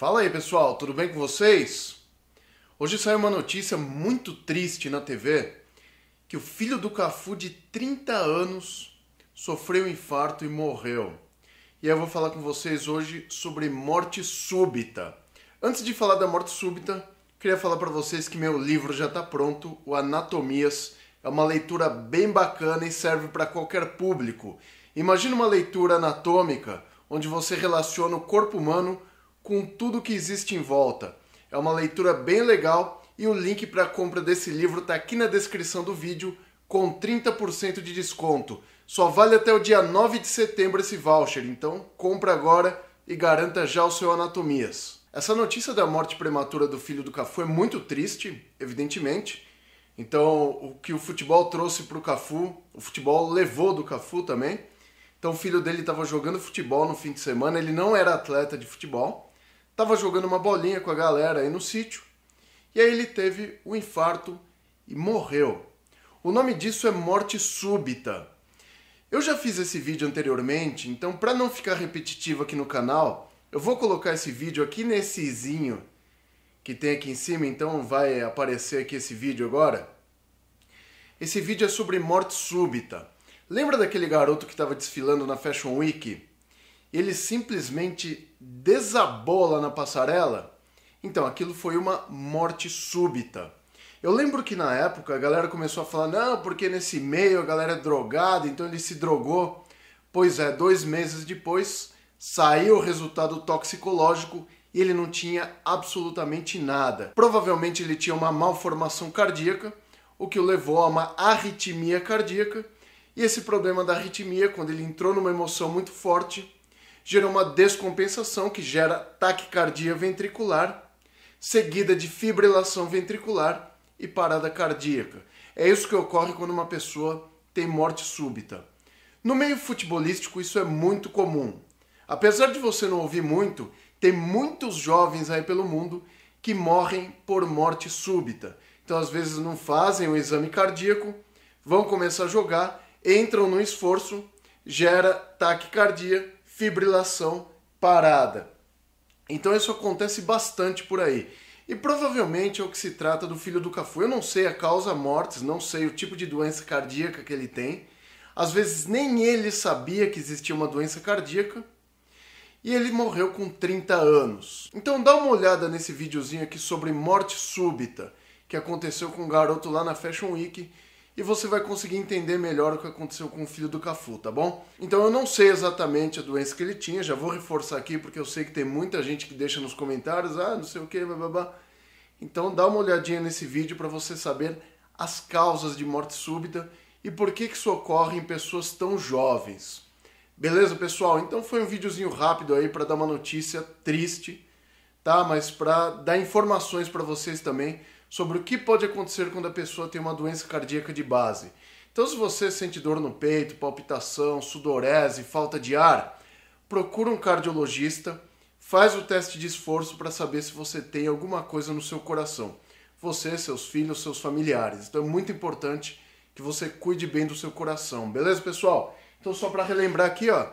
Fala aí pessoal, tudo bem com vocês? Hoje saiu uma notícia muito triste na TV que o filho do Cafu de 30 anos sofreu um infarto e morreu. E eu vou falar com vocês hoje sobre morte súbita. Antes de falar da morte súbita, queria falar para vocês que meu livro já está pronto, o Anatomias. É uma leitura bem bacana e serve para qualquer público. Imagina uma leitura anatômica onde você relaciona o corpo humano com tudo que existe em volta. É uma leitura bem legal e o link para a compra desse livro está aqui na descrição do vídeo com 30% de desconto. Só vale até o dia 9 de setembro esse voucher, então compra agora e garanta já o seu Anatomias. Essa notícia da morte prematura do filho do Cafu é muito triste, evidentemente. Então, o que o futebol trouxe para o Cafu, o futebol levou do Cafu também. Então, o filho dele estava jogando futebol no fim de semana, ele não era atleta de futebol estava jogando uma bolinha com a galera aí no sítio, e aí ele teve um infarto e morreu. O nome disso é morte súbita. Eu já fiz esse vídeo anteriormente, então para não ficar repetitivo aqui no canal, eu vou colocar esse vídeo aqui nesse que tem aqui em cima, então vai aparecer aqui esse vídeo agora. Esse vídeo é sobre morte súbita. Lembra daquele garoto que estava desfilando na Fashion Week ele simplesmente desabola na passarela, então aquilo foi uma morte súbita. Eu lembro que na época a galera começou a falar: não, porque nesse meio a galera é drogada, então ele se drogou. Pois é, dois meses depois saiu o resultado toxicológico e ele não tinha absolutamente nada. Provavelmente ele tinha uma malformação cardíaca, o que o levou a uma arritmia cardíaca. E esse problema da arritmia, quando ele entrou numa emoção muito forte, gera uma descompensação que gera taquicardia ventricular, seguida de fibrilação ventricular e parada cardíaca. É isso que ocorre quando uma pessoa tem morte súbita. No meio futebolístico, isso é muito comum. Apesar de você não ouvir muito, tem muitos jovens aí pelo mundo que morrem por morte súbita. Então, às vezes, não fazem o um exame cardíaco, vão começar a jogar, entram no esforço, gera taquicardia fibrilação parada. Então isso acontece bastante por aí. E provavelmente é o que se trata do filho do Cafu. Eu não sei a causa mortes, não sei o tipo de doença cardíaca que ele tem. Às vezes nem ele sabia que existia uma doença cardíaca. E ele morreu com 30 anos. Então dá uma olhada nesse videozinho aqui sobre morte súbita que aconteceu com um garoto lá na Fashion Week e você vai conseguir entender melhor o que aconteceu com o filho do Cafu, tá bom? Então eu não sei exatamente a doença que ele tinha, já vou reforçar aqui porque eu sei que tem muita gente que deixa nos comentários, ah, não sei o que, blá blá blá. Então dá uma olhadinha nesse vídeo para você saber as causas de morte súbita e por que, que isso ocorre em pessoas tão jovens. Beleza, pessoal? Então foi um videozinho rápido aí para dar uma notícia triste, tá? Mas para dar informações para vocês também sobre o que pode acontecer quando a pessoa tem uma doença cardíaca de base. Então, se você sente dor no peito, palpitação, sudorese, falta de ar, procura um cardiologista, faz o teste de esforço para saber se você tem alguma coisa no seu coração. Você, seus filhos, seus familiares. Então, é muito importante que você cuide bem do seu coração. Beleza, pessoal? Então, só para relembrar aqui, ó,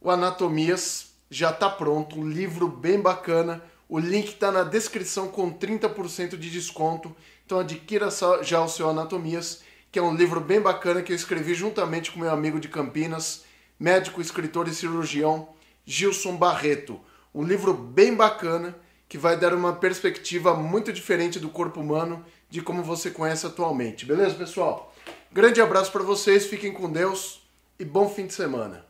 o Anatomias já está pronto, um livro bem bacana o link está na descrição com 30% de desconto, então adquira já o seu Anatomias, que é um livro bem bacana que eu escrevi juntamente com meu amigo de Campinas, médico, escritor e cirurgião Gilson Barreto. Um livro bem bacana que vai dar uma perspectiva muito diferente do corpo humano de como você conhece atualmente. Beleza, pessoal? Grande abraço para vocês, fiquem com Deus e bom fim de semana.